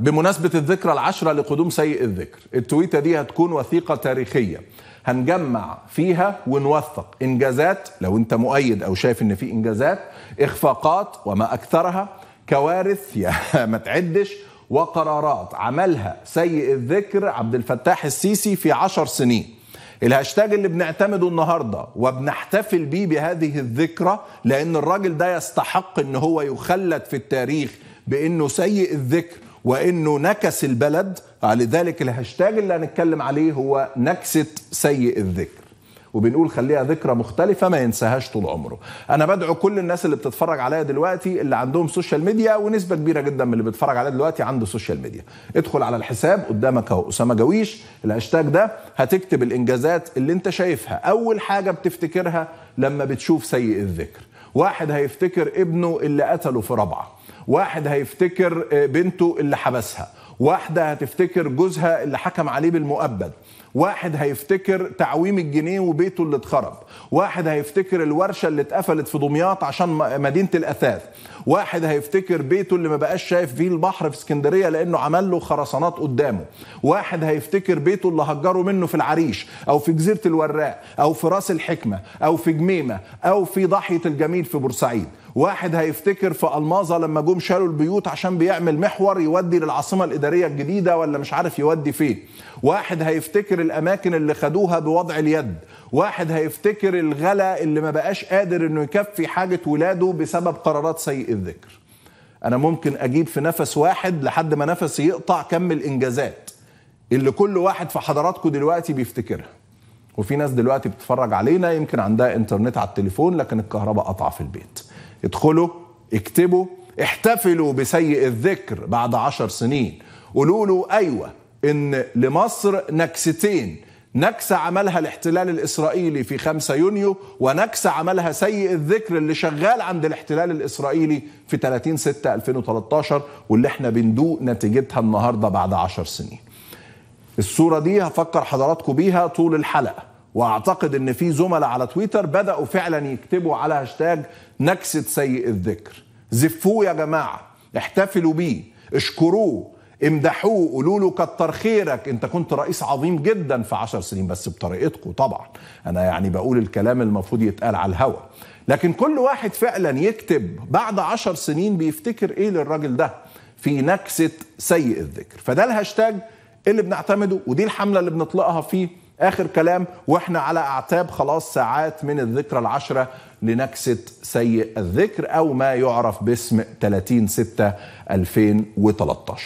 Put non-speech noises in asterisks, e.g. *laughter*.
بمناسبة الذكرى العشرة لقدوم سيء الذكر التويتة دي هتكون وثيقة تاريخية هنجمع فيها ونوثق إنجازات لو أنت مؤيد أو شايف أن في إنجازات إخفاقات وما أكثرها كوارث *laughs* يا ما تعدش وقرارات عملها سيء الذكر عبد الفتاح السيسي في عشر سنين الهاشتاج اللي بنعتمده النهارده وبنحتفل بيه بهذه الذكرى لان الراجل ده يستحق ان هو يخلد في التاريخ بانه سيء الذكر وانه نكس البلد لذلك الهاشتاج اللي هنتكلم عليه هو نكسه سيء الذكر وبنقول خليها ذكرى مختلفه ما ينساهاش طول عمره انا بدعو كل الناس اللي بتتفرج عليا دلوقتي اللي عندهم سوشيال ميديا ونسبه كبيره جدا من اللي بيتفرج عليا دلوقتي عنده سوشيال ميديا ادخل على الحساب قدامك اهو اسامه جويش الهاشتاج ده هتكتب الانجازات اللي انت شايفها اول حاجه بتفتكرها لما بتشوف سيء الذكر واحد هيفتكر ابنه اللي قتله في رابعه واحد هيفتكر آه، بنته اللي حبسها واحدة هتفتكر جوزها اللي حكم عليه بالمؤبد واحد هيفتكر تعويم الجنيه وبيته اللي اتخرب واحد هيفتكر الورشة اللي اتقفلت في دمياط عشان مدينة الأثاث واحد هيفتكر بيته اللي ما بقاش شايف فيه البحر في اسكندرية لأنه عمل له خرسانات قدامه واحد هيفتكر بيته اللي هجره منه في العريش أو في جزيرة الوراق أو في راس الحكمة أو في جميمة أو في ضاحية الجميل في بورسعيد واحد هيفتكر في ألماظة لما جم شالوا البيوت عشان بيعمل محور يودي للعاصمة الإدارية الاداريه الجديده ولا مش عارف يودي فين واحد هيفتكر الاماكن اللي خدوها بوضع اليد واحد هيفتكر الغلا اللي ما بقاش قادر انه يكفي حاجه ولاده بسبب قرارات سيء الذكر انا ممكن اجيب في نفس واحد لحد ما نفسي يقطع كم الانجازات اللي كل واحد في حضراتكم دلوقتي بيفتكرها وفي ناس دلوقتي بتتفرج علينا يمكن عندها انترنت على التليفون لكن الكهرباء قطع في البيت ادخلوا اكتبوا احتفلوا بسيء الذكر بعد عشر سنين قولوا له ايوه ان لمصر نكستين نكسة عملها الاحتلال الإسرائيلي في 5 يونيو ونكسة عملها سيء الذكر اللي شغال عند الاحتلال الإسرائيلي في 30 6 2013 واللي احنا بندوق نتيجتها النهاردة بعد 10 سنين الصورة دي هفكر حضراتكم بيها طول الحلقة واعتقد ان في زملاء على تويتر بدأوا فعلا يكتبوا على هاشتاج نكسة سيء الذكر زفوه يا جماعة احتفلوا بيه اشكروه امدحوه قولوا له كتر خيرك انت كنت رئيس عظيم جدا في عشر سنين بس بطريقتكم طبعا انا يعني بقول الكلام المفروض يتقال على الهوا لكن كل واحد فعلا يكتب بعد عشر سنين بيفتكر ايه للراجل ده في نكسة سيء الذكر فده الهاشتاج اللي بنعتمده ودي الحملة اللي بنطلقها في آخر كلام وإحنا على أعتاب خلاص ساعات من الذكرى العشرة لنكسة سيء الذكر أو ما يعرف باسم 30 6 2013